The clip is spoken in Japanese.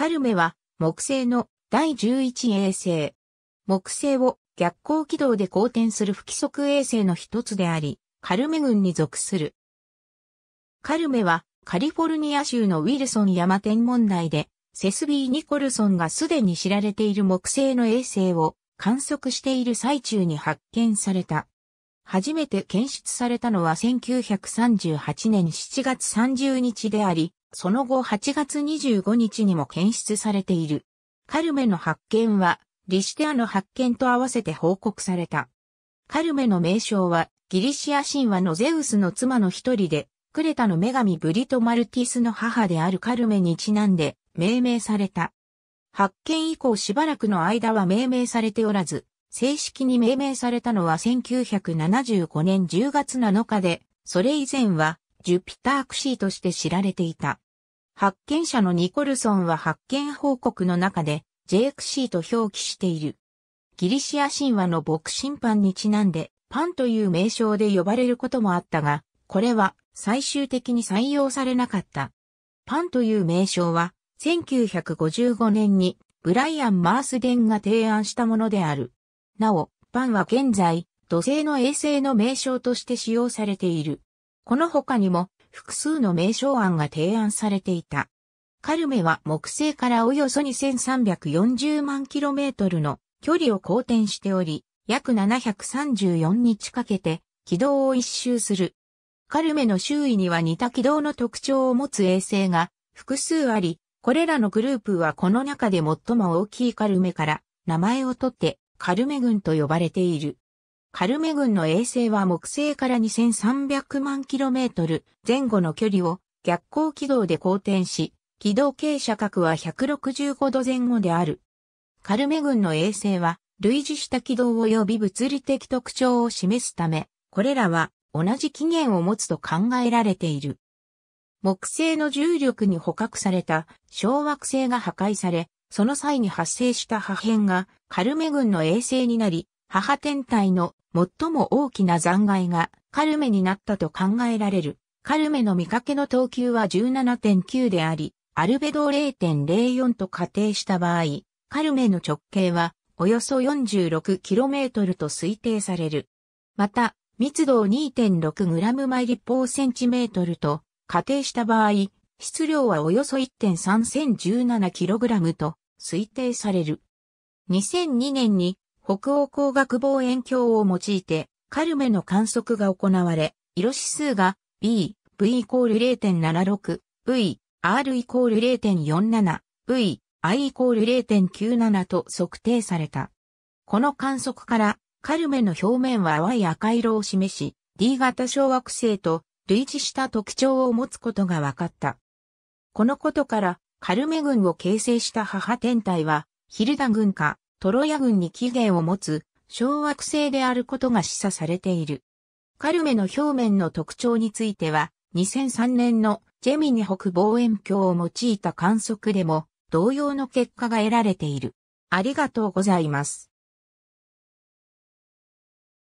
カルメは木星の第11衛星。木星を逆光軌道で公転する不規則衛星の一つであり、カルメ群に属する。カルメはカリフォルニア州のウィルソン山天文台で、セスビー・ニコルソンがすでに知られている木星の衛星を観測している最中に発見された。初めて検出されたのは1938年7月30日であり、その後8月25日にも検出されている。カルメの発見は、リシテアの発見と合わせて報告された。カルメの名称は、ギリシア神話のゼウスの妻の一人で、クレタの女神ブリト・マルティスの母であるカルメにちなんで命名された。発見以降しばらくの間は命名されておらず、正式に命名されたのは1975年10月7日で、それ以前はジュピタークシーとして知られていた。発見者のニコルソンは発見報告の中で、ジェイクシーと表記している。ギリシア神話の牧神パンにちなんで、パンという名称で呼ばれることもあったが、これは最終的に採用されなかった。パンという名称は、1955年にブライアン・マースデンが提案したものである。なお、パンは現在、土星の衛星の名称として使用されている。この他にも複数の名称案が提案されていた。カルメは木星からおよそ2340万キロメートルの距離を公転しており、約734日かけて軌道を一周する。カルメの周囲には似た軌道の特徴を持つ衛星が複数あり、これらのグループはこの中で最も大きいカルメから名前をとってカルメ群と呼ばれている。カルメ軍の衛星は木星から2300万 km 前後の距離を逆光軌道で公転し、軌道傾斜角は165度前後である。カルメ軍の衛星は類似した軌道及び物理的特徴を示すため、これらは同じ起源を持つと考えられている。木星の重力に捕獲された小惑星が破壊され、その際に発生した破片がカルメ軍の衛星になり、母天体の最も大きな残骸がカルメになったと考えられる。カルメの見かけの等級は17.9であり、アルベド0.04と仮定した場合、カルメの直径はおよそ 46km と推定される。また、密度を 2.6g 毎立方センチメートルと仮定した場合、質量はおよそ 1.3017kg と推定される。2002年に北欧光学望遠鏡を用いて、カルメの観測が行われ、色指数が B、V イコール0.76、V、R イコール0.47、V、I イコール0.97と測定された。この観測から、カルメの表面は淡い赤色を示し、D 型小惑星と類似した特徴を持つことが分かった。このことから、カルメ群を形成した母天体は、ヒルダ群か、トロヤ軍に起源を持つ小惑星であることが示唆されている。カルメの表面の特徴については、2003年のジェミニ北望遠鏡を用いた観測でも同様の結果が得られている。ありがとうございます。